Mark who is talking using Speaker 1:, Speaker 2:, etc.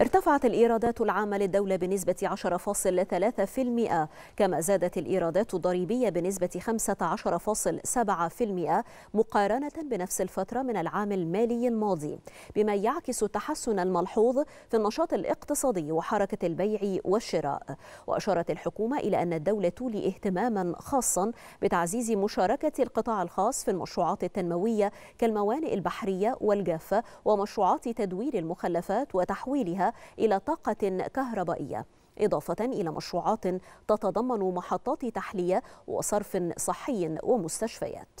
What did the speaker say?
Speaker 1: ارتفعت الإيرادات العامة للدولة بنسبة 10.3% كما زادت الإيرادات الضريبية بنسبة 15.7% مقارنة بنفس الفترة من العام المالي الماضي بما يعكس التحسن الملحوظ في النشاط الاقتصادي وحركة البيع والشراء وأشارت الحكومة إلى أن الدولة تولي اهتماما خاصا بتعزيز مشاركة القطاع الخاص في المشروعات التنموية كالموانئ البحرية والجافة ومشروعات تدوير المخلفات وتحويلها إلى طاقة كهربائية إضافة إلى مشروعات تتضمن محطات تحلية وصرف صحي ومستشفيات